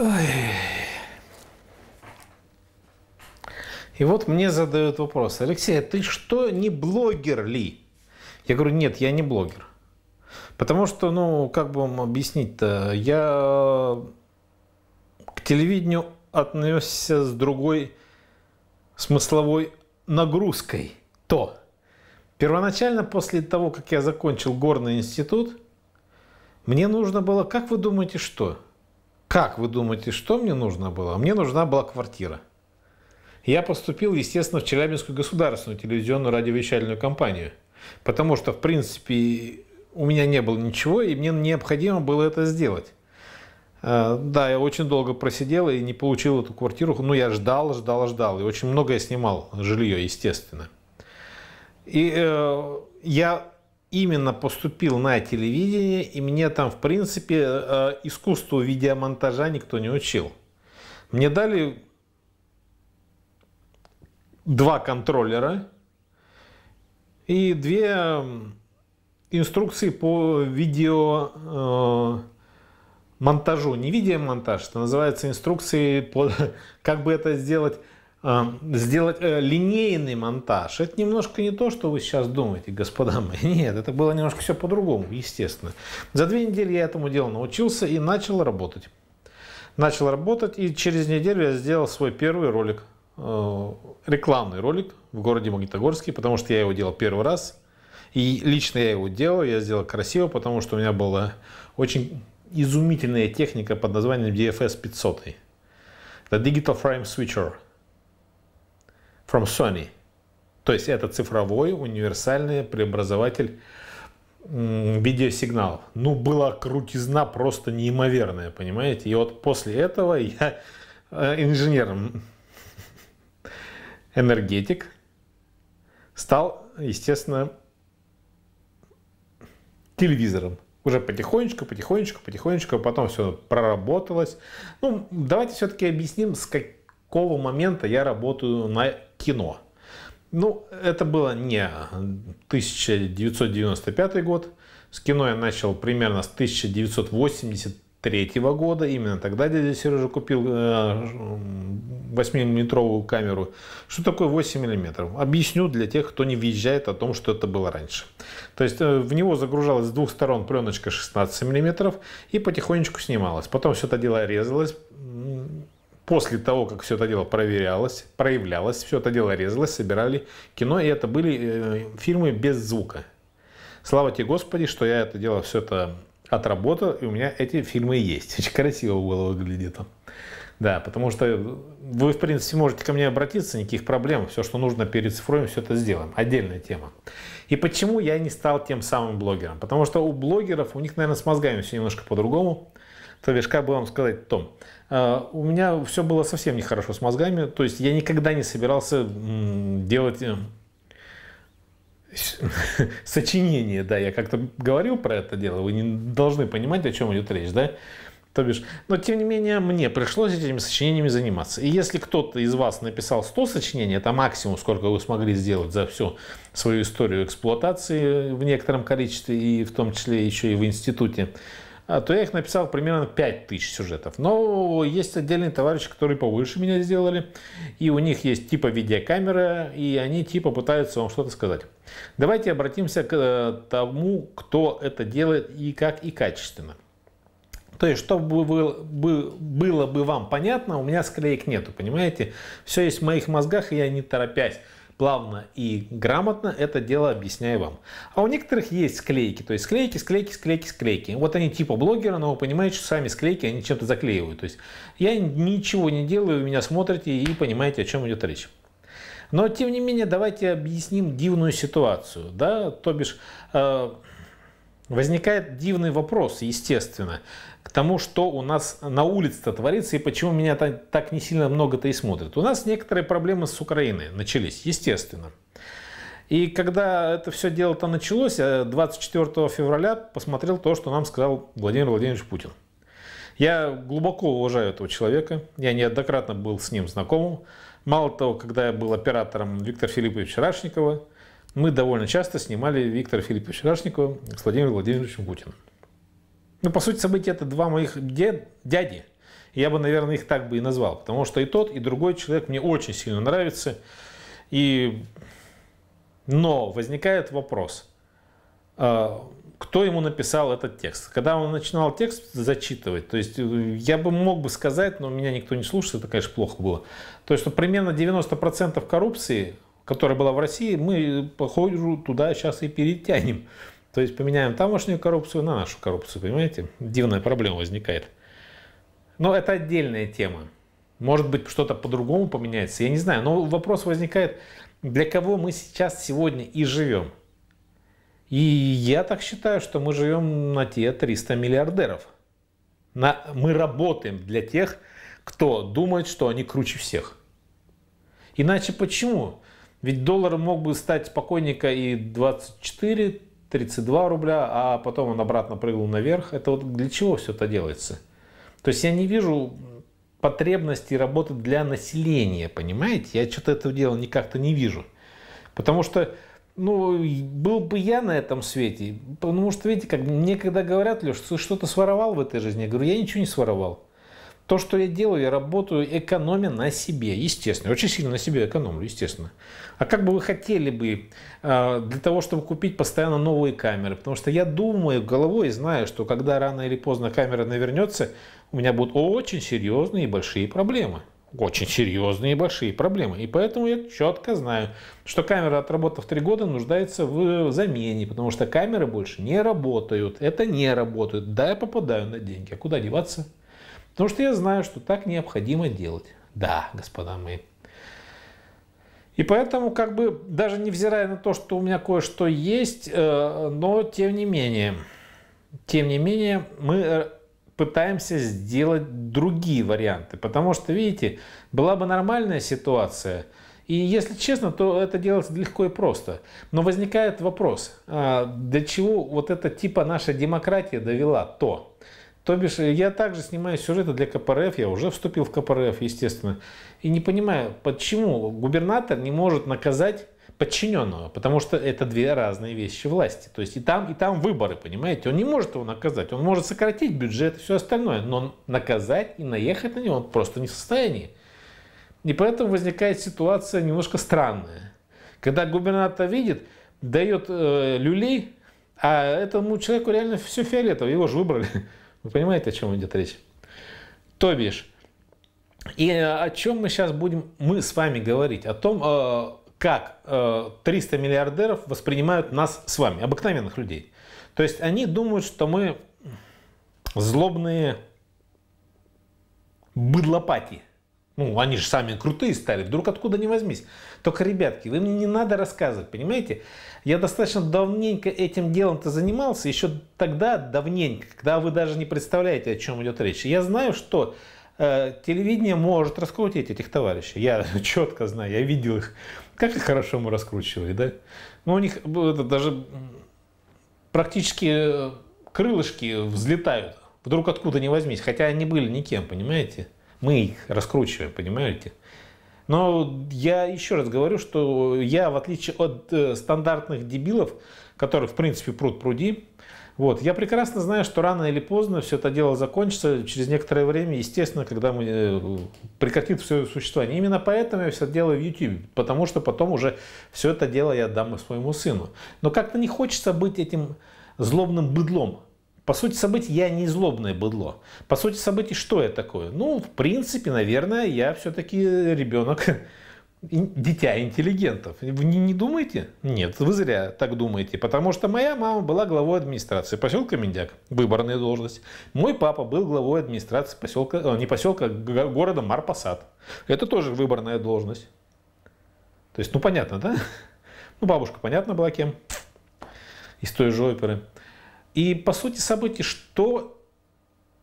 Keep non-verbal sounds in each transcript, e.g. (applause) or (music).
Ой. И вот мне задают вопрос, Алексей, а ты что, не блогер ли? Я говорю, нет, я не блогер. Потому что, ну, как бы вам объяснить-то, я к телевидению отнесся с другой смысловой нагрузкой. То. Первоначально после того, как я закончил горный институт, мне нужно было, как вы думаете, что? Как вы думаете, что мне нужно было? Мне нужна была квартира. Я поступил, естественно, в Челябинскую государственную телевизионную радиовещательную компанию, потому что, в принципе, у меня не было ничего, и мне необходимо было это сделать. Э, да, я очень долго просидел и не получил эту квартиру, но ну, я ждал, ждал, ждал, и очень много я снимал жилье, естественно. И э, я именно поступил на телевидение, и мне там, в принципе, э, э, искусству видеомонтажа никто не учил. Мне дали два контроллера и две инструкции по видео э, монтажу, не видеомонтаж, это называется инструкции, по, (laughs) как бы это сделать а, сделать э, линейный монтаж, это немножко не то, что вы сейчас думаете, господа мои. (laughs) Нет, это было немножко все по-другому, естественно. За две недели я этому делу научился и начал работать. Начал работать, и через неделю я сделал свой первый ролик, э, рекламный ролик в городе Магнитогорске, потому что я его делал первый раз. И лично я его делал, я сделал красиво, потому что у меня была очень изумительная техника под названием DFS 500. Это Digital Frame Switcher – from Sony. То есть это цифровой универсальный преобразователь видеосигнал. Ну, была крутизна просто неимоверная, понимаете? И вот после этого я э, инженером энергетик стал, естественно, телевизором. Уже потихонечку, потихонечку, потихонечку, а потом все проработалось. Ну, давайте все-таки объясним, с какого момента я работаю на кино. Ну, это было не 1995 год. С кино я начал примерно с 1983 года. Именно тогда дядя Сережа купил 8-миллиметровую э, камеру. Что такое 8 миллиметров? Объясню для тех, кто не въезжает о том, что это было раньше. То есть э, в него загружалась с двух сторон пленочка 16 миллиметров и потихонечку снималась. Потом все это дело резалось После того, как все это дело проверялось, проявлялось, все это дело резалось, собирали кино, и это были э, фильмы без звука. Слава тебе, Господи, что я это дело все это отработал, и у меня эти фильмы есть. Очень красиво было выглядит там. Да, потому что вы, в принципе, можете ко мне обратиться, никаких проблем. Все, что нужно перед цифровым, все это сделаем. Отдельная тема. И почему я не стал тем самым блогером? Потому что у блогеров, у них, наверное, с мозгами все немножко по-другому. То бишь, как бы вам сказать, Том, а, у меня все было совсем нехорошо с мозгами, то есть я никогда не собирался делать э, (laughs) сочинение, да, я как-то говорил про это дело, вы не должны понимать, о чем идет речь, да, то бишь, но тем не менее, мне пришлось этими сочинениями заниматься. И если кто-то из вас написал 100 сочинений, это максимум, сколько вы смогли сделать за всю свою историю эксплуатации в некотором количестве, и в том числе еще и в институте, а, то я их написал примерно 5000 сюжетов. Но есть отдельные товарищи, которые повыше меня сделали, и у них есть типа видеокамера, и они типа пытаются вам что-то сказать. Давайте обратимся к э, тому, кто это делает и как и качественно. То есть, чтобы было бы вам понятно, у меня склеек нету, понимаете? Все есть в моих мозгах, и я не торопясь плавно и грамотно это дело объясняю вам. А у некоторых есть склейки, то есть склейки, склейки, склейки, склейки. Вот они типа блогера, но вы понимаете, что сами склейки они чем-то заклеивают. То есть я ничего не делаю, вы меня смотрите и понимаете, о чем идет речь. Но тем не менее, давайте объясним дивную ситуацию, да, то бишь э, возникает дивный вопрос, естественно тому, что у нас на улице-то творится и почему меня так не сильно много-то и смотрят. У нас некоторые проблемы с Украиной начались, естественно. И когда это все дело-то началось, 24 февраля посмотрел то, что нам сказал Владимир Владимирович Путин. Я глубоко уважаю этого человека, я неоднократно был с ним знаком. Мало того, когда я был оператором Виктора Филипповича Рашникова, мы довольно часто снимали Виктора Филипповича Рашникова с Владимиром Владимировичем Путиным. Ну, по сути события это два моих дед, дяди. Я бы, наверное, их так бы и назвал. Потому что и тот, и другой человек мне очень сильно нравится. И... Но возникает вопрос, а, кто ему написал этот текст? Когда он начинал текст зачитывать, то есть э, я бы мог бы сказать, но меня никто не слушает, это, конечно, плохо было, то есть, что примерно 90% коррупции, которая была в России, мы, похоже, туда сейчас и перетянем. То есть поменяем тамошнюю коррупцию на нашу коррупцию, понимаете? Дивная проблема возникает. Но это отдельная тема. Может быть, что-то по-другому поменяется, я не знаю. Но вопрос возникает, для кого мы сейчас, сегодня и живем. И я так считаю, что мы живем на те 300 миллиардеров. На, мы работаем для тех, кто думает, что они круче всех. Иначе почему? Ведь доллар мог бы стать спокойненько и 24 32 рубля, а потом он обратно прыгнул наверх. Это вот для чего все это делается? То есть я не вижу потребности работать для населения, понимаете? Я что-то этого дела никак-то не вижу. Потому что, ну, был бы я на этом свете. Потому что, видите, как мне когда говорят, Леш, ты что-то своровал в этой жизни, я говорю, я ничего не своровал то, что я делаю, я работаю экономя на себе, естественно. Очень сильно на себе экономлю, естественно. А как бы вы хотели бы а, для того, чтобы купить постоянно новые камеры? Потому что я думаю головой и знаю, что когда рано или поздно камера навернется, у меня будут очень серьезные и большие проблемы. Очень серьезные и большие проблемы. И поэтому я четко знаю, что камера, отработав 3 года, нуждается в замене, потому что камеры больше не работают. Это не работают. Да, я попадаю на деньги. А куда деваться? Потому что я знаю, что так необходимо делать. Да, господа мои. И поэтому, как бы, даже невзирая на то, что у меня кое-что есть, э, но тем не менее, тем не менее, мы э, пытаемся сделать другие варианты. Потому что, видите, была бы нормальная ситуация, и если честно, то это делается легко и просто. Но возникает вопрос, э, до чего вот это типа наша демократия довела то. То бишь, я также снимаю сюжеты для КПРФ, я уже вступил в КПРФ, естественно, и не понимаю, почему губернатор не может наказать подчиненного, потому что это две разные вещи власти. То есть и там, и там выборы, понимаете? Он не может его наказать, он может сократить бюджет и все остальное, но наказать и наехать на него он просто не в состоянии. И поэтому возникает ситуация немножко странная. Когда губернатор видит, дает э, люлей, а этому человеку реально все фиолетово, его же выбрали. Вы понимаете, о чем идет речь? То бишь, и э, о чем мы сейчас будем мы с вами говорить? О том, э, как 300 э, миллиардеров воспринимают нас с вами, обыкновенных людей. То есть они думают, что мы злобные быдлопати. Ну, они же сами крутые стали, вдруг откуда не возьмись. Только, ребятки, вы мне не надо рассказывать, понимаете? Я достаточно давненько этим делом-то занимался, еще тогда давненько, когда вы даже не представляете, о чем идет речь. Я знаю, что э, телевидение может раскрутить этих товарищей. Я (laughs) четко знаю, я видел их. Как их хорошо мы раскручивали, да? Ну, у них э, это, даже практически э, крылышки взлетают. Вдруг откуда не возьмись, хотя они были никем, понимаете? Мы их раскручиваем, понимаете? Но я еще раз говорю, что я, в отличие от э, стандартных дебилов, которые в принципе, пруд пруди, вот, я прекрасно знаю, что рано или поздно все это дело закончится через некоторое время, естественно, когда мы э, прекратит все существование. Именно поэтому я все делаю в YouTube, потому что потом уже все это дело я отдам своему сыну. Но как-то не хочется быть этим злобным быдлом, по сути событий я не злобное быдло. По сути событий что я такое? Ну, в принципе, наверное, я все-таки ребенок, (laughs) дитя интеллигентов. Вы не, не думаете? Нет, вы зря так думаете. Потому что моя мама была главой администрации поселка Миндяк, выборная должность. Мой папа был главой администрации поселка, э, не поселка, а города Марпасад. Это тоже выборная должность. То есть, ну понятно, да? (laughs) Ну, бабушка, понятно, была кем? Из той же оперы. И по сути событий, что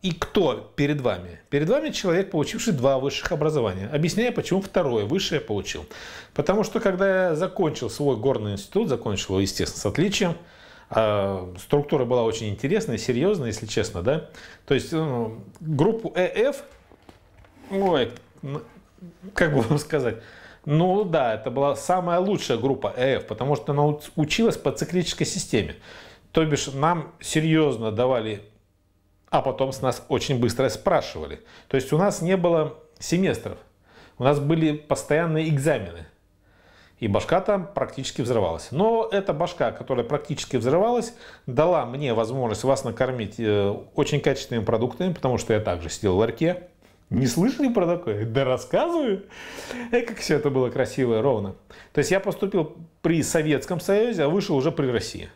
и кто перед вами? Перед вами человек, получивший два высших образования. Объясняю, почему второе высшее получил. Потому что, когда я закончил свой горный институт, закончил его, естественно, с отличием, а структура была очень интересная, серьезная, если честно, да. То есть ну, группу ЭФ, ой, как бы вам сказать, ну да, это была самая лучшая группа ЭФ, потому что она училась по циклической системе. То бишь нам серьезно давали, а потом с нас очень быстро спрашивали. То есть у нас не было семестров, у нас были постоянные экзамены. И башка там практически взрывалась. Но эта башка, которая практически взрывалась, дала мне возможность вас накормить э, очень качественными продуктами, потому что я также сидел в ларьке. Не слышали про такое? Да рассказываю. И как все это было красиво и ровно. То есть я поступил при Советском Союзе, а вышел уже при России.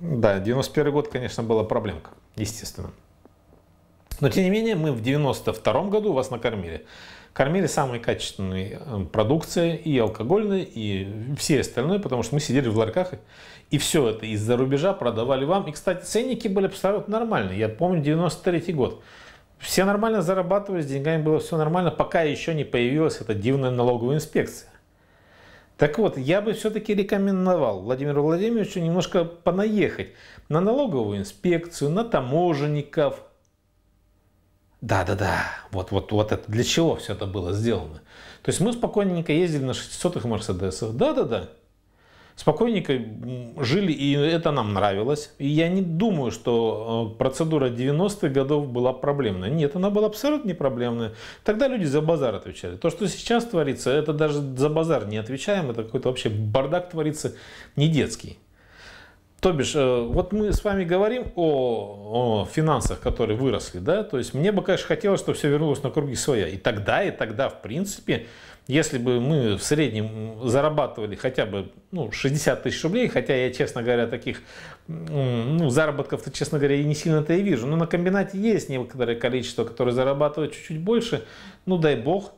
Да, 91 год, конечно, была проблемка, естественно. Но тем не менее, мы в 92 году вас накормили. Кормили самой качественной э, продукцией, и алкогольной, и все остальное, потому что мы сидели в ларьках, и все это из-за рубежа продавали вам. И, кстати, ценники были абсолютно нормальные. Я помню 93 год. Все нормально зарабатывали, с деньгами было все нормально, пока еще не появилась эта дивная налоговая инспекция. Так вот, я бы все-таки рекомендовал Владимиру Владимировичу немножко понаехать на налоговую инспекцию, на таможенников. Да-да-да, вот-вот вот это для чего все это было сделано. То есть мы спокойненько ездили на 600-х Мерседесах, да-да-да, спокойненько жили, и это нам нравилось. И я не думаю, что э, процедура 90-х годов была проблемная. Нет, она была абсолютно не проблемная. Тогда люди за базар отвечали. То, что сейчас творится, это даже за базар не отвечаем, это какой-то вообще бардак творится не детский. То бишь, э, вот мы с вами говорим о, о финансах, которые выросли, да, то есть мне бы, конечно, хотелось, чтобы все вернулось на круги своя. И тогда, и тогда, в принципе, если бы мы в среднем зарабатывали хотя бы ну, 60 тысяч рублей, хотя я, честно говоря, таких ну, заработков-то, честно говоря, и не сильно-то и вижу, но на комбинате есть некоторое количество, которые зарабатывают чуть-чуть больше, ну дай бог,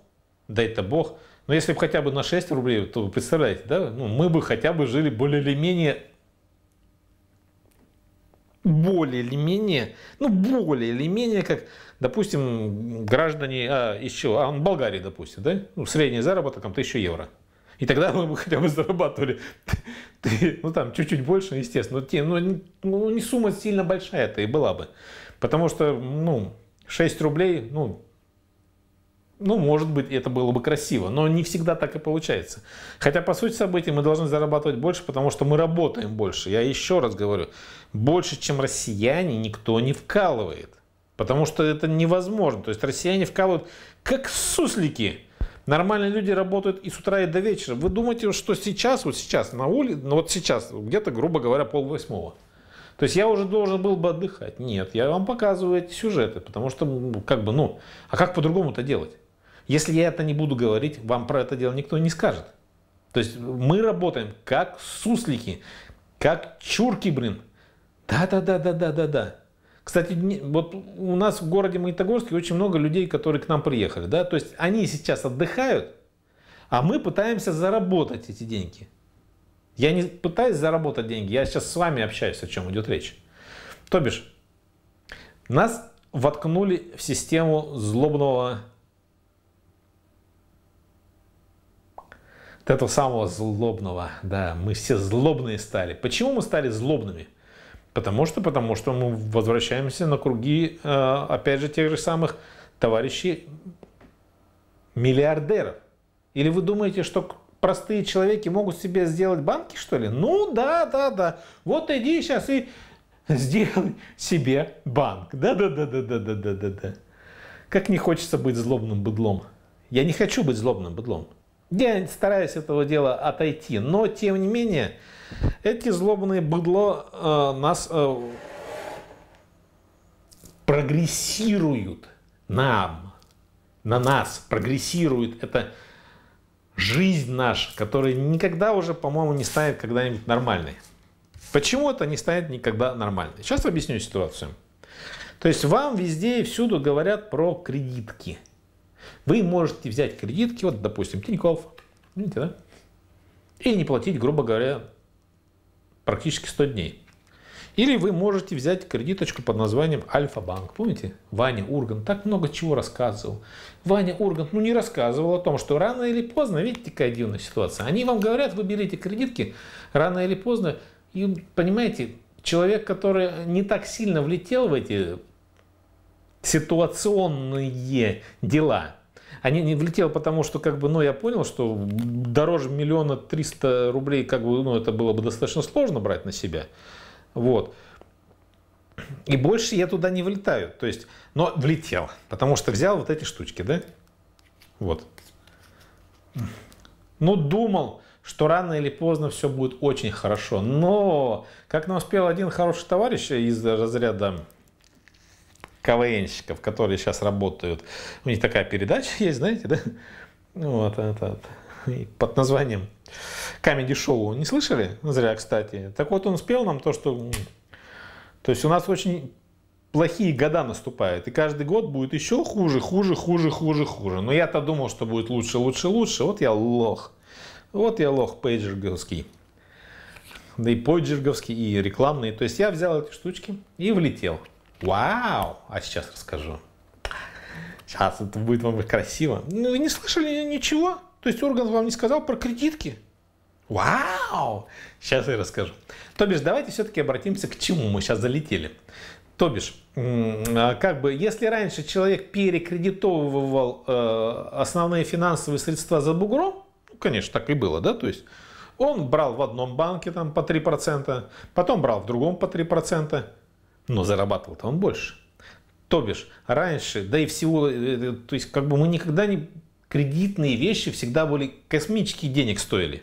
дай-то бог. Но если бы хотя бы на 6 рублей, то вы представляете, да, ну, мы бы хотя бы жили более или менее более или менее, ну более или менее, как, допустим, граждане, а, из чего, а он ну, Болгарии, допустим, да, ну, средний заработок там 1000 евро. И тогда мы бы хотя бы зарабатывали, (laughs) ну там чуть-чуть больше, естественно, но, те, ну, ну не сумма сильно большая то и была бы. Потому что, ну, 6 рублей, ну, ну, может быть, это было бы красиво, но не всегда так и получается. Хотя, по сути событий, мы должны зарабатывать больше, потому что мы работаем больше. Я еще раз говорю, больше, чем россияне, никто не вкалывает. Потому что это невозможно. То есть россияне вкалывают как суслики. Нормальные люди работают и с утра, и до вечера. Вы думаете, что сейчас, вот сейчас, на улице, ну вот сейчас, где-то, грубо говоря, пол восьмого. То есть я уже должен был бы отдыхать. Нет, я вам показываю эти сюжеты, потому что, как бы, ну, а как по-другому-то делать? Если я это не буду говорить, вам про это дело никто не скажет. То есть мы работаем как суслики, как чурки, блин. Да-да-да-да-да-да-да. Кстати, вот у нас в городе Магнитогорске очень много людей, которые к нам приехали. Да? То есть они сейчас отдыхают, а мы пытаемся заработать эти деньги. Я не пытаюсь заработать деньги, я сейчас с вами общаюсь, о чем идет речь. То бишь, нас воткнули в систему злобного Вот этого самого злобного, да, мы все злобные стали. Почему мы стали злобными? Потому что, потому что мы возвращаемся на круги, э, опять же, тех же самых товарищей миллиардеров. Или вы думаете, что простые человеки могут себе сделать банки, что ли? Ну да, да, да. Вот иди сейчас и сделай себе банк. Да, да, да, да, да, да, да, да, да. Как не хочется быть злобным быдлом. Я не хочу быть злобным быдлом. Я стараюсь этого дела отойти, но тем не менее эти злобные быдло э, нас э, прогрессируют нам, на нас прогрессирует это жизнь наша, которая никогда уже, по-моему, не станет когда-нибудь нормальной. Почему это не станет никогда нормальной? Сейчас объясню ситуацию. То есть вам везде и всюду говорят про кредитки – вы можете взять кредитки, вот, допустим, Тиньков, видите, да? И не платить, грубо говоря, практически 100 дней. Или вы можете взять кредиточку под названием Альфа-банк. Помните, Ваня Ургант так много чего рассказывал. Ваня Ургант, ну не рассказывал о том, что рано или поздно, видите, какая дивная ситуация. Они вам говорят, вы берите кредитки рано или поздно. И, понимаете, человек, который не так сильно влетел в эти ситуационные дела – они не влетело потому, что как бы, ну, я понял, что дороже миллиона триста рублей, как бы, ну, это было бы достаточно сложно брать на себя. Вот. И больше я туда не влетаю. То есть, но влетел, потому что взял вот эти штучки, да? Вот. Ну, думал, что рано или поздно все будет очень хорошо. Но, как нам успел один хороший товарищ из разряда КВНщиков, которые сейчас работают. У них такая передача есть, знаете, да? Ну, вот, вот, вот. И под названием Камеди Шоу. Не слышали? Зря, кстати. Так вот он спел нам то, что... То есть у нас очень плохие года наступают, и каждый год будет еще хуже, хуже, хуже, хуже, хуже. Но я-то думал, что будет лучше, лучше, лучше. Вот я лох. Вот я лох пейджерговский. Да и пейджерговский, и рекламный. То есть я взял эти штучки и влетел. Вау! А сейчас расскажу. Сейчас это будет вам красиво. Ну, вы не слышали ничего? То есть орган вам не сказал про кредитки? Вау! Сейчас я расскажу. То бишь, давайте все-таки обратимся к чему мы сейчас залетели. То бишь, а, как бы, если раньше человек перекредитовывал э, основные финансовые средства за бугром, ну, конечно, так и было, да, то есть он брал в одном банке там по 3%, потом брал в другом по 3%, но зарабатывал-то он больше. То бишь, раньше, да и всего, э, э, то есть как бы мы никогда не... Кредитные вещи всегда были космические денег стоили.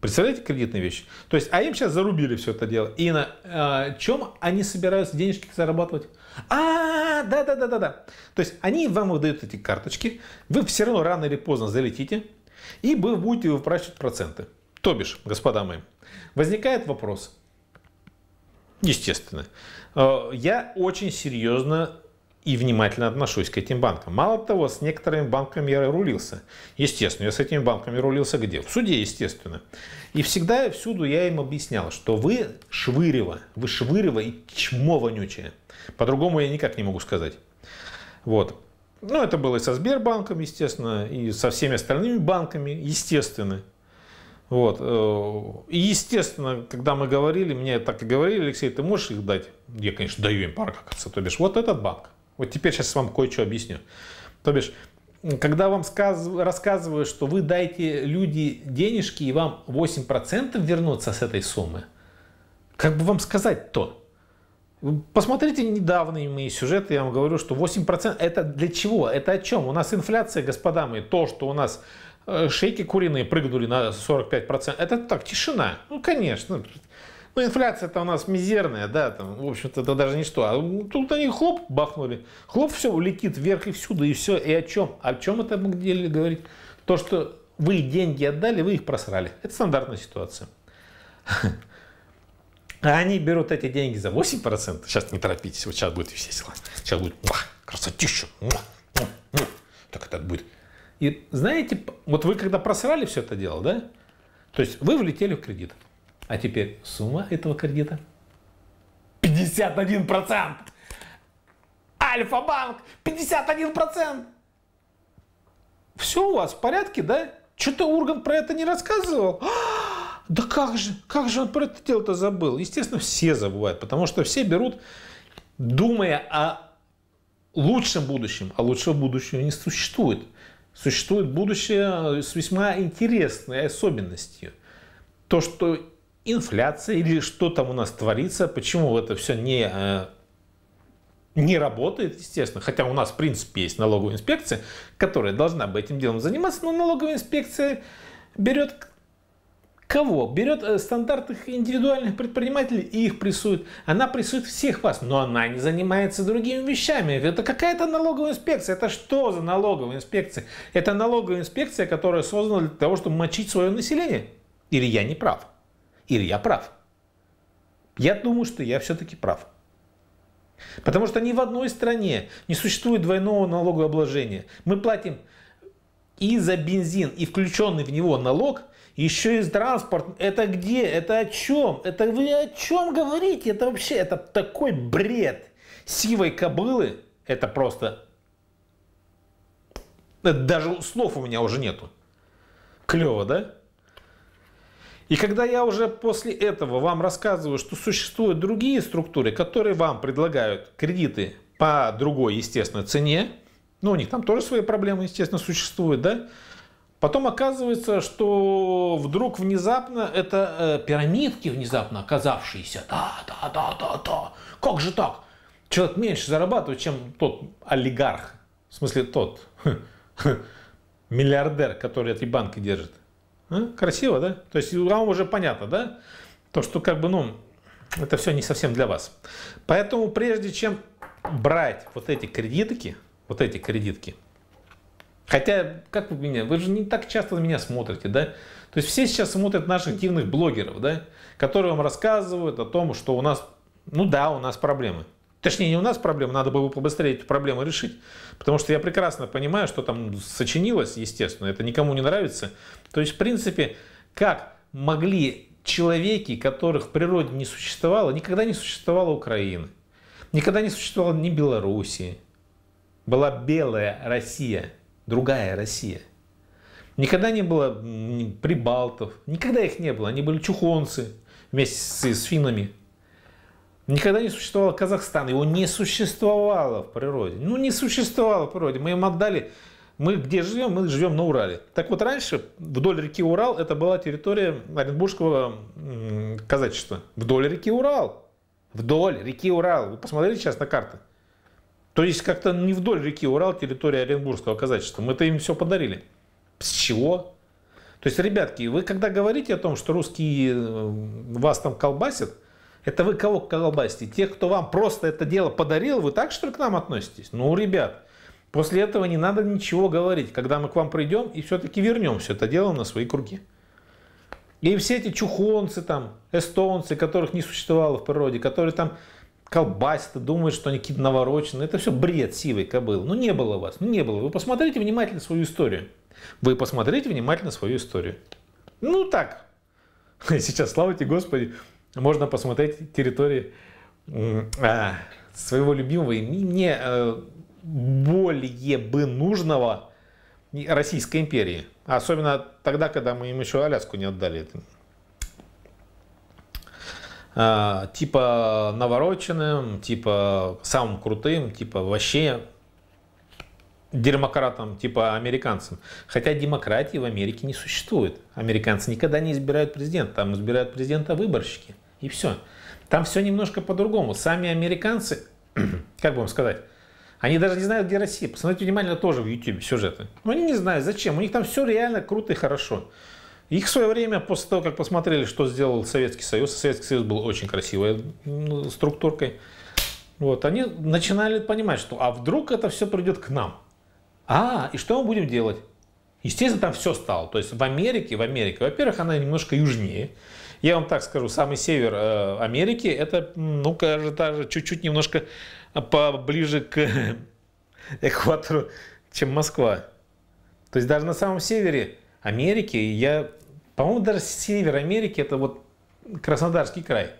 Представляете, кредитные вещи? То есть, а им сейчас зарубили все это дело. И на э, а, чем они собираются денежки зарабатывать? А, да-да-да-да-да. То есть, они вам выдают эти карточки, вы все равно рано или поздно залетите, и вы будете выпрашивать проценты. То бишь, господа мои, возникает вопрос, Естественно. Э, я очень серьезно и внимательно отношусь к этим банкам. Мало того, с некоторыми банками я рулился. Естественно, я с этими банками рулился где? В суде, естественно. И всегда и всюду я им объяснял, что вы швырево, вы швырево и чмо вонючее. По-другому я никак не могу сказать. Вот. Ну, это было и со Сбербанком, естественно, и со всеми остальными банками, естественно. Вот. Э, и, естественно, когда мы говорили, мне так и говорили, Алексей, ты можешь их дать? Я, конечно, даю им пару акций. То бишь, вот этот банк. Вот теперь сейчас вам кое-что объясню. То бишь, когда вам сказ... рассказывают, что вы дайте люди денежки и вам 8% вернутся с этой суммы, как бы вам сказать то? Посмотрите недавние мои сюжеты, я вам говорю, что 8% это для чего? Это о чем? У нас инфляция, господа мои, то, что у нас Э, шейки куриные прыгнули на 45%. Это так, тишина. Ну, конечно. Ну, инфляция-то у нас мизерная, да, там, в общем-то, это даже ничто. А тут они хлоп бахнули. Хлоп все улетит вверх и всюду, и все. И о чем? О чем это деле говорить? То, что вы деньги отдали, вы их просрали. Это стандартная ситуация. (laughs) А они берут эти деньги за 8%. Сейчас не торопитесь, вот сейчас будет весело. Сейчас будет красотища. Так это будет и знаете, вот вы когда просрали все это дело, да? То есть вы влетели в кредит. А теперь сумма этого кредита 51%. Альфа-банк 51%. Все у вас в порядке, да? Что-то Урган про это не рассказывал. (gasps) да как же, как же он про это дело-то забыл? Естественно, все забывают, потому что все берут, думая о лучшем будущем, а лучшего будущего не существует существует будущее э, с весьма интересной особенностью. То, что инфляция или что там у нас творится, почему это все не, э, не работает, естественно. Хотя у нас, в принципе, есть налоговая инспекция, которая должна бы этим делом заниматься, но налоговая инспекция берет Кого? Берет э, стандартных индивидуальных предпринимателей и их прессует. Она прессует всех вас, но она не занимается другими вещами. Это какая-то налоговая инспекция. Это что за налоговая инспекция? Это налоговая инспекция, которая создана для того, чтобы мочить свое население. Или я не прав? Или я прав? Я думаю, что я все-таки прав. Потому что ни в одной стране не существует двойного налогообложения. Мы платим и за бензин, и включенный в него налог – еще и транспорт. Это где? Это о чем? Это вы о чем говорите? Это вообще, это такой бред. Сивой кобылы, это просто... Это даже слов у меня уже нету. Клево, да? И когда я уже после этого вам рассказываю, что существуют другие структуры, которые вам предлагают кредиты по другой, естественно, цене, ну, у них там тоже свои проблемы, естественно, существуют, да, Потом оказывается, что вдруг внезапно это э, пирамидки внезапно оказавшиеся. Да, да, да, да, да. Как же так? Человек меньше зарабатывает, чем тот олигарх. В смысле, тот (laughs) миллиардер, который эти банки держит. А? Красиво, да? То есть ну, вам уже понятно, да? То, что как бы, ну, это все не совсем для вас. Поэтому прежде чем брать вот эти кредитки, вот эти кредитки, Хотя, как вы меня, вы же не так часто на меня смотрите, да? То есть все сейчас смотрят наших активных блогеров, да? Которые вам рассказывают о том, что у нас, ну да, у нас проблемы. Точнее, не у нас проблемы, надо было побыстрее эти проблемы решить. Потому что я прекрасно понимаю, что там сочинилось, естественно, это никому не нравится. То есть, в принципе, как могли человеки, которых в природе не существовало, никогда не существовало Украины, никогда не существовало ни Белоруссии, была белая Россия – другая Россия. Никогда не было прибалтов, никогда их не было. Они были чухонцы вместе с, с финнами. Никогда не существовал Казахстан, его не существовало в природе. Ну, не существовало в природе. Мы им отдали, мы где живем, мы живем на Урале. Так вот, раньше вдоль реки Урал это была территория Оренбургского казачества. Вдоль реки Урал. Вдоль реки Урал. Вы посмотрели сейчас на карты? То есть как-то не вдоль реки Урал территория Оренбургского казачества. Мы-то им все подарили. С чего? То есть, ребятки, вы когда говорите о том, что русские э, вас там колбасят, это вы кого колбасите? Тех, кто вам просто это дело подарил, вы так что ли к нам относитесь? Ну, ребят, после этого не надо ничего говорить, когда мы к вам придем и все-таки вернем все это дело на свои круги. И все эти чухонцы там, эстонцы, которых не существовало в природе, которые там колбасят, думают, что они какие-то навороченные. Это все бред сивой кобылы. Ну не было вас, ну не было. Вы посмотрите внимательно свою историю. Вы посмотрите внимательно свою историю. Ну так. (laughs) Сейчас, слава тебе Господи, можно посмотреть территории а, своего любимого и мне а, э, более бы нужного Российской империи. Особенно тогда, когда мы им еще Аляску не отдали. А, типа навороченным, типа самым крутым, типа вообще демократам, типа американцам. Хотя демократии в Америке не существует. Американцы никогда не избирают президента. Там избирают президента выборщики. И все. Там все немножко по-другому. Сами американцы, (clears throat) как бы вам сказать, они даже не знают, где Россия. Посмотрите внимательно тоже в YouTube сюжеты. Но ну, они не знают, зачем. У них там все реально круто и хорошо. Их в свое время, после того, как посмотрели, что сделал Советский Союз, Советский Союз был очень красивой ну, структуркой, вот, они начинали понимать, что а вдруг это все придет к нам. А, и что мы будем делать? Естественно, там все стало. То есть в Америке, в Америке, во-первых, она немножко южнее. Я вам так скажу, самый север э, Америки, это, ну, кажется, даже чуть-чуть немножко поближе к (laughs) экватору, чем Москва. То есть даже на самом севере Америки я по-моему, даже север Америки это вот Краснодарский край.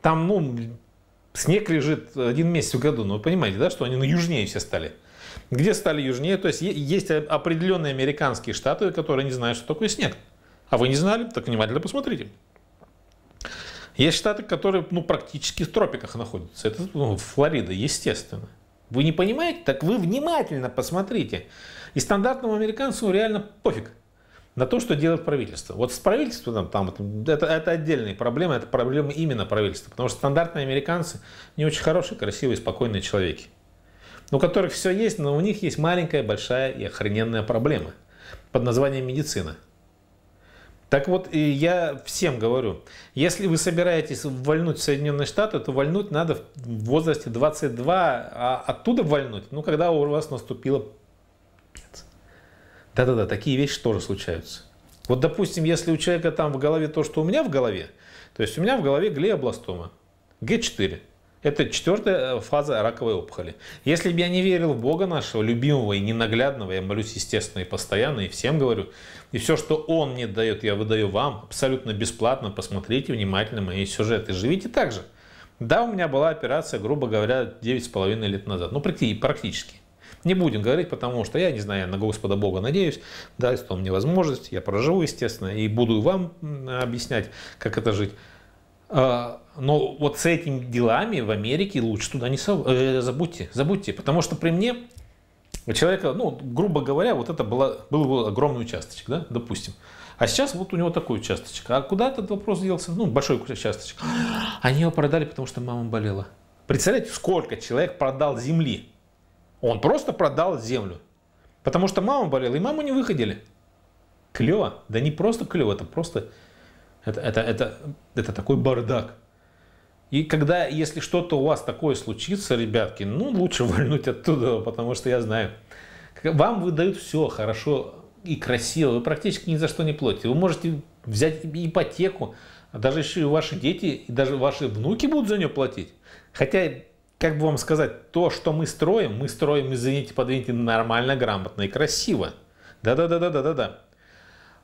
Там, ну, снег лежит один месяц в году. Ну, вы понимаете, да, что они на южнее все стали. Где стали южнее? То есть есть определенные американские штаты, которые не знают, что такое снег. А вы не знали? Так внимательно посмотрите. Есть штаты, которые ну, практически в тропиках находятся. Это ну, Флорида, естественно. Вы не понимаете? Так вы внимательно посмотрите. И стандартному американцу реально пофиг на то, что делает правительство. Вот с правительством там, это, это отдельные проблемы, это проблемы именно правительства. Потому что стандартные американцы не очень хорошие, красивые, спокойные человеки. У которых все есть, но у них есть маленькая, большая и охрененная проблема под названием медицина. Так вот, и я всем говорю, если вы собираетесь вольнуть в Соединенные Штаты, то вольнуть надо в возрасте 22, а оттуда вольнуть, ну, когда у вас наступила да-да-да, такие вещи тоже случаются. Вот, допустим, если у человека там в голове то, что у меня в голове, то есть у меня в голове глиобластома, Г4. Это четвертая э, фаза раковой опухоли. Если бы я не верил в Бога нашего, любимого и ненаглядного, я молюсь, естественно, и постоянно, и всем говорю, и все, что Он мне дает, я выдаю вам абсолютно бесплатно. Посмотрите внимательно мои сюжеты. Живите так же. Да, у меня была операция, грубо говоря, 9,5 лет назад. Ну, практически. Не будем говорить, потому что я не знаю, на Господа Бога надеюсь, даст он мне возможность, я проживу, естественно, и буду вам объяснять, как это жить. А, но вот с этими делами в Америке лучше туда не сов... Э, забудьте, забудьте, потому что при мне у человека, ну, грубо говоря, вот это было, был его огромный участочек, да, допустим. А сейчас вот у него такой участочек. А куда этот вопрос делся? Ну, большой участочек. (gasps) Они его продали, потому что мама болела. Представляете, сколько человек продал земли он просто продал землю. Потому что мама болела, и маму не выходили. Клево. Да не просто клево, это просто... Это, это, это, это такой бардак. И когда, если что-то у вас такое случится, ребятки, ну, лучше (laughs) вольнуть оттуда, потому что я знаю, вам выдают все хорошо и красиво, вы практически ни за что не платите. Вы можете взять ипотеку, а даже еще и ваши дети, и даже ваши внуки будут за нее платить. Хотя как бы вам сказать, то, что мы строим, мы строим, извините, подвиньте, нормально, грамотно и красиво. Да-да-да-да-да-да-да.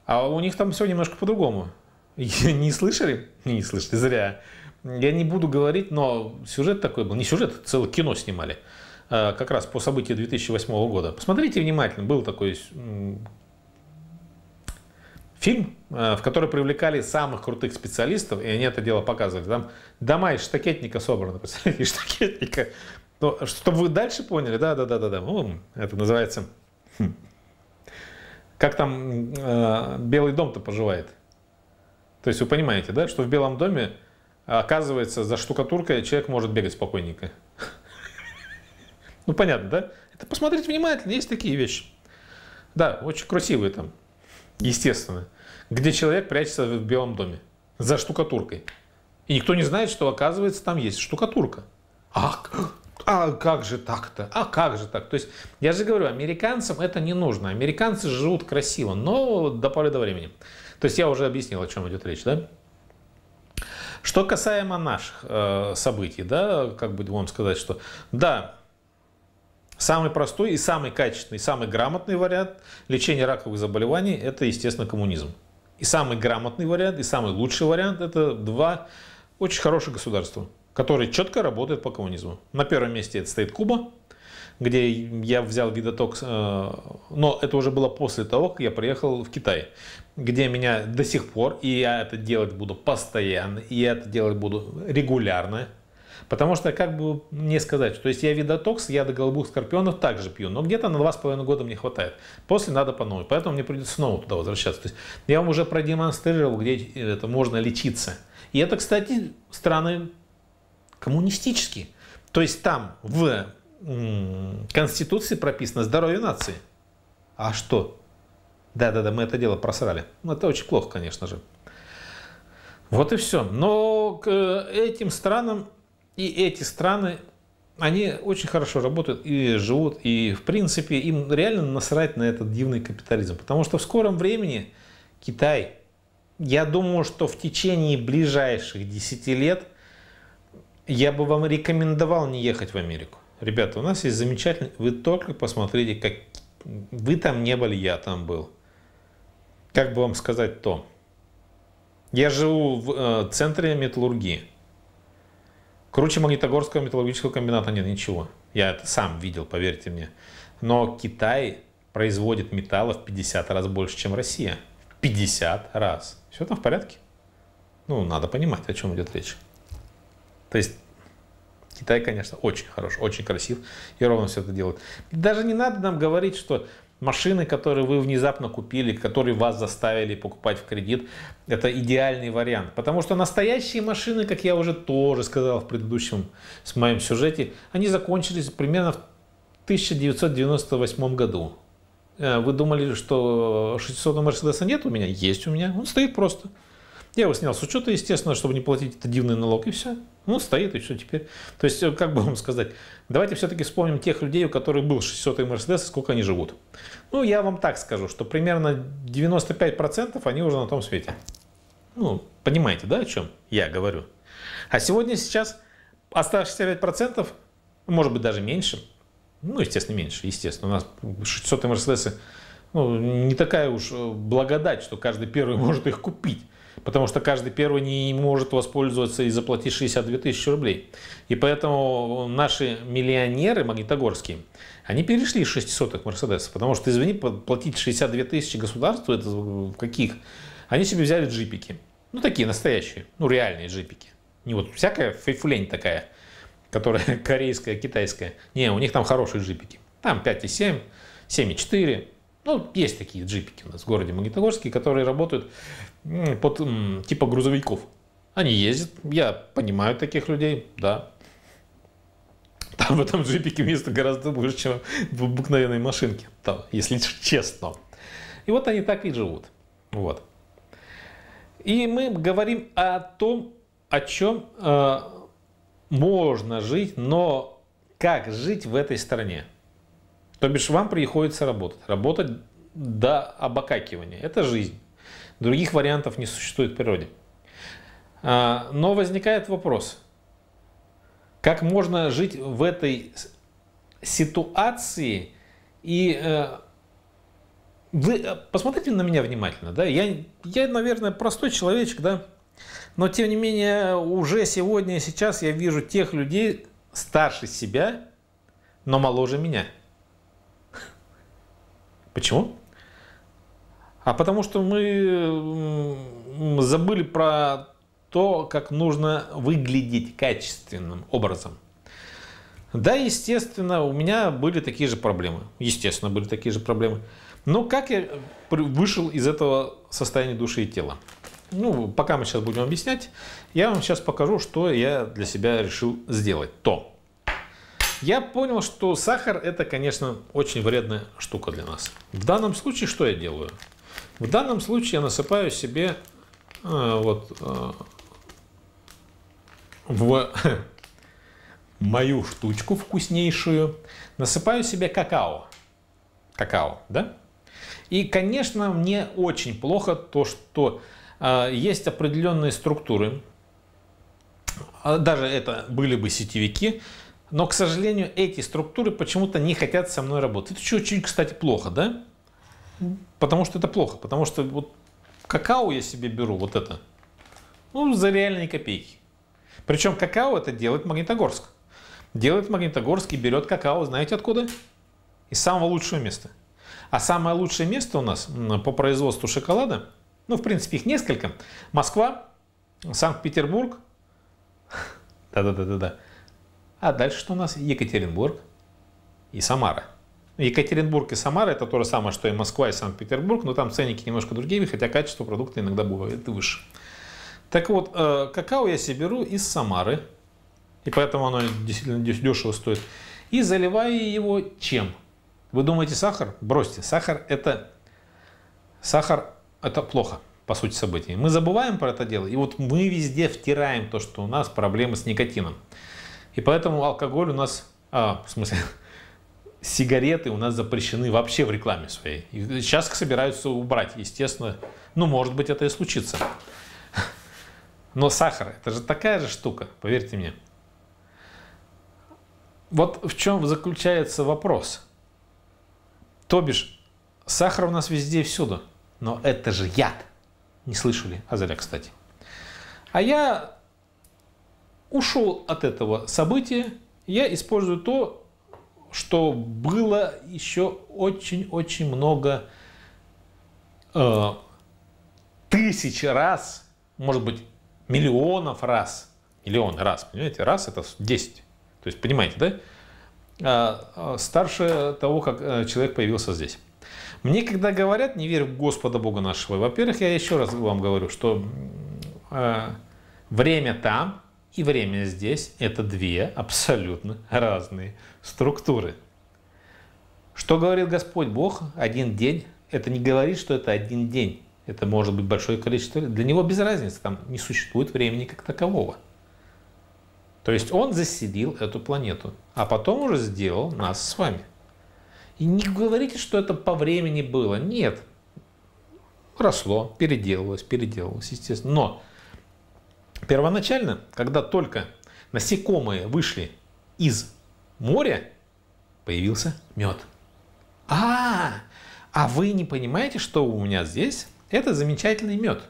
А у них там все немножко по-другому. (laughs) Не слышали? Не слышали, зря. Я не буду говорить, но сюжет такой был. Не сюжет, а целое кино снимали. А, как раз по событию 2008 года. Посмотрите внимательно. Был такой фильм, э, в который привлекали самых крутых специалистов, и они это дело показывали. Там дома из штакетника собраны, (laughs) представляете, из штакетника. Но, чтобы вы дальше поняли, да-да-да-да-да, ну, это называется... Хм. Как там э, Белый дом-то поживает? То есть вы понимаете, да, что в Белом доме, э, оказывается, за штукатуркой человек может бегать спокойненько. (laughs) Ну, понятно, да? Это посмотреть внимательно, есть такие вещи. Да, очень красивые там естественно, где человек прячется в Белом доме за штукатуркой. И никто не знает, что оказывается там есть штукатурка. А, а как же так-то? А как же так? То есть, я же говорю, американцам это не нужно. Американцы живут красиво, но до поры до времени. То есть я уже объяснил, о чем идет речь, да? Что касаемо наших э, событий, да, как бы вам сказать, что да, Самый простой и самый качественный, самый грамотный вариант лечения раковых заболеваний – это, естественно, коммунизм. И самый грамотный вариант, и самый лучший вариант – это два очень хороших государства, которые четко работают по коммунизму. На первом месте это стоит Куба, где я взял видоток, э, но это уже было после того, как я приехал в Китай, где меня до сих пор, и я это делать буду постоянно, и я это делать буду регулярно, Потому что, как бы мне сказать, то есть я видотокс, я до голубых скорпионов также пью, но где-то на 2,5 года мне хватает. После надо по новой, поэтому мне придется снова туда возвращаться. То есть я вам уже продемонстрировал, где это можно лечиться. И это, кстати, страны коммунистические. То есть там в Конституции прописано здоровье нации. А что? Да-да-да, мы это дело просрали. Ну, это очень плохо, конечно же. Вот и все. Но к э, этим странам и эти страны, они очень хорошо работают и живут, и в принципе им реально насрать на этот дивный капитализм. Потому что в скором времени Китай, я думаю, что в течение ближайших 10 лет я бы вам рекомендовал не ехать в Америку. Ребята, у нас есть замечательный... Вы только посмотрите, как... Вы там не были, я там был. Как бы вам сказать то? Я живу в э, центре металлургии. Круче Магнитогорского металлургического комбината нет ничего. Я это сам видел, поверьте мне. Но Китай производит металла в 50 раз больше, чем Россия. В 50 раз. Все там в порядке? Ну, надо понимать, о чем идет речь. То есть Китай, конечно, очень хорош, очень красив и ровно все это делает. даже не надо нам говорить, что Машины, которые вы внезапно купили, которые вас заставили покупать в кредит, это идеальный вариант. Потому что настоящие машины, как я уже тоже сказал в предыдущем с моем сюжете, они закончились примерно в 1998 году. Э, вы думали, что 600 Мерседеса нет у меня? Есть у меня. Он стоит просто. Я его снял с учета, естественно, чтобы не платить этот дивный налог, и все. Ну, стоит, и что теперь? То есть, э, как бы вам сказать, давайте все-таки вспомним тех людей, у которых был 600 Мерседес, и сколько они живут. Ну, я вам так скажу, что примерно 95% они уже на том свете. Ну, понимаете, да, о чем я говорю? А сегодня сейчас оставшиеся 5%, может быть, даже меньше, ну, естественно, меньше, естественно, у нас 600 Мерседесы ну, не такая уж э, благодать, что каждый первый (laughs) может их купить потому что каждый первый не может воспользоваться и заплатить 62 тысячи рублей. И поэтому наши миллионеры магнитогорские, они перешли с 600 Мерседесов, потому что, извини, платить 62 тысячи государству, это в каких? Они себе взяли джипики, ну такие настоящие, ну реальные джипики. Не вот всякая фейфлень такая, которая (laughs) корейская, китайская. Не, у них там хорошие джипики. Там 5,7, 7,4, ну, есть такие джипики у нас в городе Магнитогорске, которые работают под типа грузовиков. Они ездят, я понимаю таких людей, да. Там в этом джипике места гораздо больше, чем в обыкновенной машинке, там, если честно. И вот они так и живут. Вот. И мы говорим о том, о чем э, можно жить, но как жить в этой стране. То бишь вам приходится работать. Работать до обокакивания. Это жизнь. Других вариантов не существует в природе. А, но возникает вопрос, как можно жить в этой ситуации и э, вы э, посмотрите на меня внимательно, да, я, я, наверное, простой человечек, да, но тем не менее уже сегодня, и сейчас я вижу тех людей старше себя, но моложе меня – Почему? А потому что мы забыли про то, как нужно выглядеть качественным образом. Да, естественно, у меня были такие же проблемы. Естественно, были такие же проблемы. Но как я вышел из этого состояния души и тела? Ну, пока мы сейчас будем объяснять, я вам сейчас покажу, что я для себя решил сделать. То, я понял, что сахар это, конечно, очень вредная штука для нас. В данном случае что я делаю? В данном случае я насыпаю себе э, вот э, в (laughs) мою штучку вкуснейшую, насыпаю себе какао. Какао, да? И, конечно, мне очень плохо то, что э, есть определенные структуры, а, даже это были бы сетевики, но, к сожалению, эти структуры почему-то не хотят со мной работать. Это очень, кстати, плохо, да? Потому что это плохо. Потому что вот какао я себе беру, вот это, ну, за реальные копейки. Причем какао это делает Магнитогорск. Делает Магнитогорск и берет какао, знаете откуда? Из самого лучшего места. А самое лучшее место у нас по производству шоколада, ну, в принципе, их несколько. Москва, Санкт-Петербург, (laughs) да-да-да-да-да, а дальше что у нас? Екатеринбург и Самара. Ну, Екатеринбург и Самара это то же самое, что и Москва и Санкт-Петербург, но там ценники немножко другие, хотя качество продукта иногда бывает выше. Так вот, э, какао я себе беру из Самары, и поэтому оно действительно дешево стоит, и заливаю его чем? Вы думаете сахар? Бросьте, сахар это, сахар это плохо по сути событий. Мы забываем про это дело, и вот мы везде втираем то, что у нас проблемы с никотином. И поэтому алкоголь у нас, а, в смысле, (laughs) сигареты у нас запрещены вообще в рекламе своей. И сейчас их собираются убрать, естественно. Ну, может быть, это и случится. (laughs) Но сахар, это же такая же штука, поверьте мне. Вот в чем заключается вопрос. То бишь, сахар у нас везде и всюду. Но это же яд. Не слышали? Азаря, кстати. А я ушел от этого события, я использую то, что было еще очень-очень много э, тысяч раз, может быть, миллионов раз, миллион раз, понимаете, раз это 10. То есть, понимаете, да? А, а, старше того, как э, человек появился здесь. Мне когда говорят, не верь в Господа Бога нашего, во-первых, я еще раз вам говорю, что э, время там, и время здесь – это две абсолютно разные структуры. Что говорит Господь Бог? Один день – это не говорит, что это один день. Это может быть большое количество. Для него без разницы, там не существует времени как такового. То есть он заселил эту планету, а потом уже сделал нас с вами. И не говорите, что это по времени было. Нет. Росло, переделывалось, переделывалось, естественно. Но Первоначально, когда только насекомые вышли из моря, появился мед. А, а вы не понимаете, что у меня здесь? Это замечательный мед.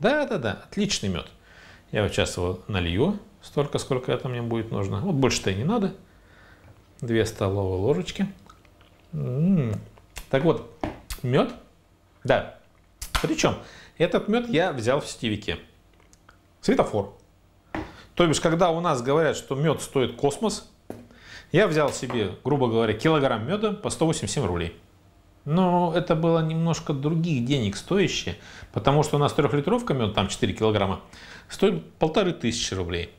Да-да-да, отличный мед. Я вот сейчас его налью, столько, сколько это мне будет нужно. Вот больше-то и не надо. Две столовые ложечки. М м-м. -м -м. Так вот, мед, да. Причем этот мед я взял в стивике. Светофор. То бишь, когда у нас говорят, что мед стоит космос, я взял себе, грубо говоря, килограмм меда по 187 рублей. Но это было немножко других денег стоящее, потому что у нас трехлитровка меда, там 4 килограмма, стоит полторы тысячи рублей.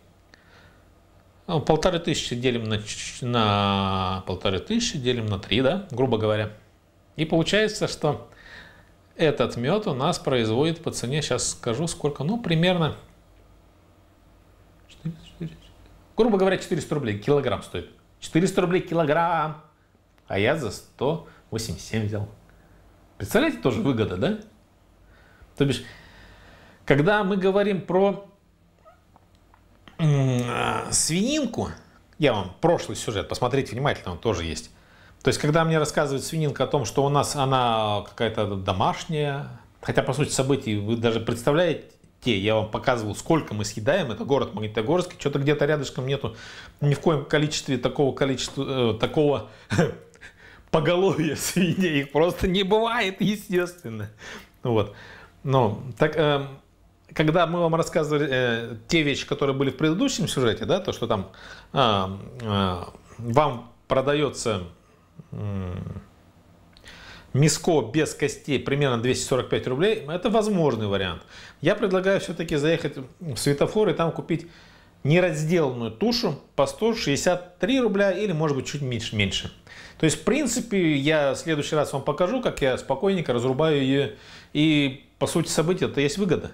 Ну, полторы тысячи делим на, на полторы тысячи, делим на 3, да, грубо говоря. И получается, что этот мед у нас производит по цене, сейчас скажу сколько, ну, примерно грубо говоря, 400 рублей килограмм стоит. 400 рублей килограмм, а я за 187 взял. Представляете, тоже выгода, да? То бишь, когда мы говорим про а, свининку, я вам прошлый сюжет, посмотрите внимательно, он тоже есть. То есть, когда мне рассказывает свининка о том, что у нас она какая-то домашняя, хотя, по сути, событий вы даже представляете, те. Я вам показывал, сколько мы съедаем. Это город Магнитогорск. Что-то где-то рядышком нету ни в коем количестве такого количества, э, такого (laughs) поголовья свиней. Их просто не бывает, естественно. Вот. Но так, э, когда мы вам рассказывали э, те вещи, которые были в предыдущем сюжете, да, то, что там э, э, вам продается... Э, Миско без костей примерно 245 рублей, это возможный вариант. Я предлагаю все-таки заехать в светофор и там купить неразделанную тушу по 163 рубля или может быть чуть меньше. меньше. То есть в принципе я в следующий раз вам покажу, как я спокойненько разрубаю ее и по сути события это есть выгода.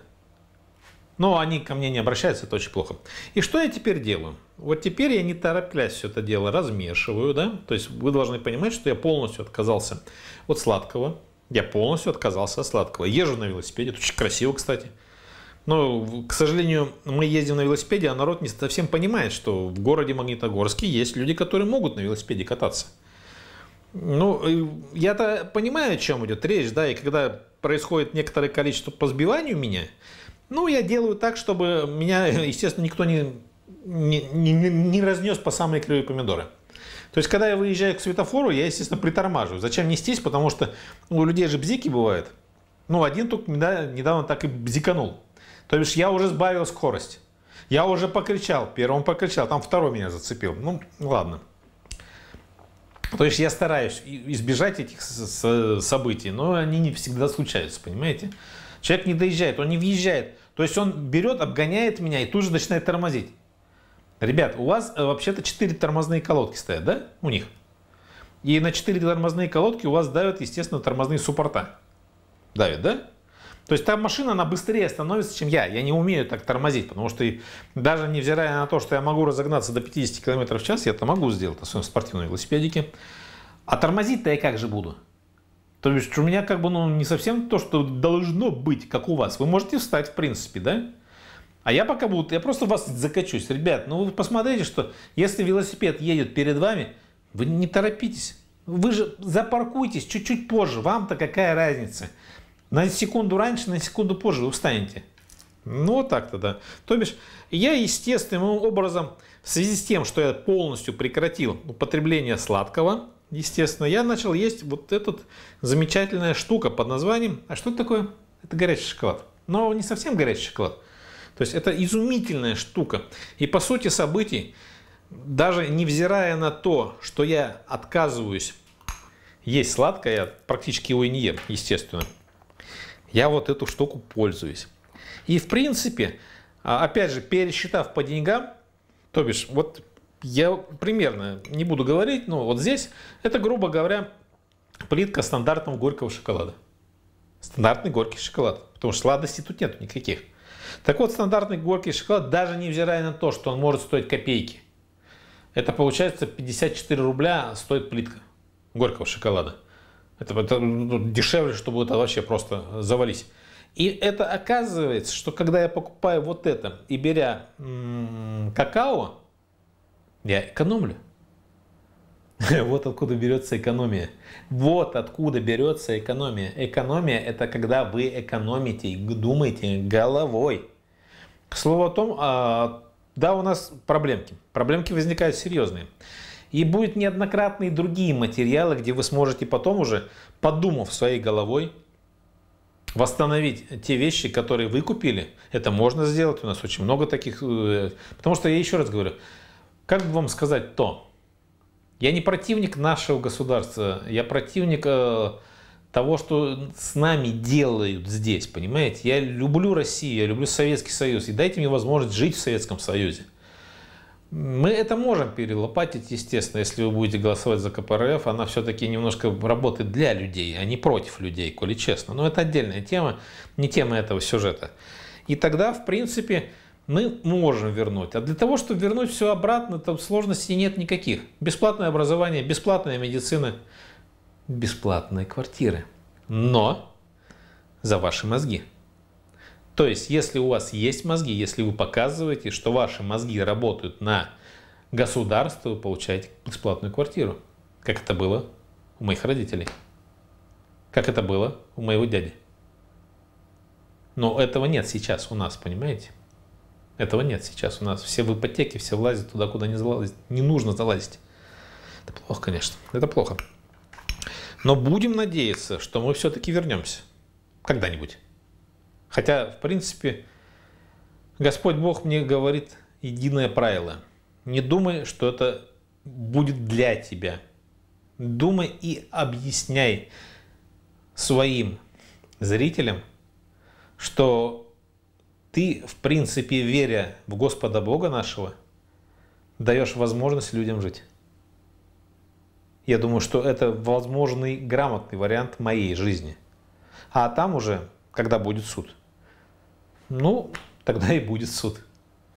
Но они ко мне не обращаются, это очень плохо. И что я теперь делаю? Вот теперь я не тороплясь все это дело размешиваю, да, то есть вы должны понимать, что я полностью отказался от сладкого, я полностью отказался от сладкого. Езжу на велосипеде, это очень красиво, кстати. Но, к сожалению, мы ездим на велосипеде, а народ не совсем понимает, что в городе Магнитогорске есть люди, которые могут на велосипеде кататься. Ну, э, я-то понимаю, о чем идет речь, да, и когда происходит некоторое количество по сбиванию меня, ну, я делаю так, чтобы меня, естественно, никто не, не, не, не разнес по самые кривые помидоры. То есть, когда я выезжаю к светофору, я, естественно, притормаживаю. Зачем нестись? Потому что ну, у людей же бзики бывают. Ну, один только недавно так и бзиканул. То есть, я уже сбавил скорость. Я уже покричал. Первым покричал, там второй меня зацепил. Ну, ладно. То есть я стараюсь избежать этих событий, но они не всегда случаются, понимаете? Человек не доезжает, он не въезжает. То есть он берет, обгоняет меня и тут же начинает тормозить. Ребят, у вас э, вообще-то 4 тормозные колодки стоят, да? У них. И на 4 тормозные колодки у вас давят, естественно, тормозные суппорта. Давят, да? То есть там машина, она быстрее становится, чем я. Я не умею так тормозить, потому что даже невзирая на то, что я могу разогнаться до 50 км в час, я это могу сделать на своем спортивном велосипедике. А тормозить-то я как же буду? То есть у меня как бы ну, не совсем то, что должно быть, как у вас. Вы можете встать, в принципе, да? А я пока буду, я просто вас закачусь. Ребят, ну вы посмотрите, что если велосипед едет перед вами, вы не торопитесь. Вы же запаркуйтесь чуть-чуть позже. Вам-то какая разница? На секунду раньше, на секунду позже вы встанете. Ну, вот так-то, да. То бишь, я естественным образом, в связи с тем, что я полностью прекратил употребление сладкого, естественно, я начал есть вот эта замечательная штука под названием... А что это такое? Это горячий шоколад. Но не совсем горячий шоколад. То есть это изумительная штука. И по сути событий, даже невзирая на то, что я отказываюсь есть сладкое, я практически его и не ем, естественно, я вот эту штуку пользуюсь. И в принципе, а, опять же, пересчитав по деньгам, то бишь, вот я примерно не буду говорить, но вот здесь это, грубо говоря, плитка стандартного горького шоколада. Стандартный горький шоколад, потому что сладости тут нет никаких. Так вот, стандартный горький шоколад, даже невзирая на то, что он может стоить копейки, это получается 54 рубля стоит плитка горького шоколада. Это, это ну, дешевле, чтобы это вообще просто завались. И это оказывается, что когда я покупаю вот это и беря м -м, какао, я экономлю. (laughs) Вот откуда берется экономия. Вот откуда берется экономия. Экономия – это когда вы экономите, думаете головой. К слову о том, а, да, у нас проблемки. Проблемки возникают серьезные. И будут неоднократные другие материалы, где вы сможете потом уже, подумав своей головой, восстановить те вещи, которые вы купили. Это можно сделать, у нас очень много таких. Э, потому что я еще раз говорю, как бы вам сказать то, я не противник нашего государства, я противник э, того, что с нами делают здесь, понимаете? Я люблю Россию, я люблю Советский Союз, и дайте мне возможность жить в Советском Союзе. Мы это можем перелопатить, естественно, если вы будете голосовать за КПРФ, она все-таки немножко работает для людей, а не против людей, коли честно. Но это отдельная тема, не тема этого сюжета. И тогда, в принципе, мы можем вернуть. А для того, чтобы вернуть все обратно, там сложностей нет никаких. Бесплатное образование, бесплатная медицина, бесплатные квартиры. Но за ваши мозги. То есть, если у вас есть мозги, если вы показываете, что ваши мозги работают на государство, вы получаете бесплатную квартиру. Как это было у моих родителей. Как это было у моего дяди. Но этого нет сейчас у нас, понимаете? Этого нет сейчас у нас. Все в ипотеке, все влазят туда, куда не залазить. Не нужно залазить. Это плохо, конечно. Это плохо. Но будем надеяться, что мы все-таки вернемся. Когда-нибудь. Хотя, в принципе, Господь Бог мне говорит единое правило. Не думай, что это будет для тебя. Думай и объясняй своим зрителям, что ты, в принципе, веря в Господа Бога нашего, даешь возможность людям жить. Я думаю, что это возможный грамотный вариант моей жизни. А там уже, когда будет суд, ну, тогда и будет суд.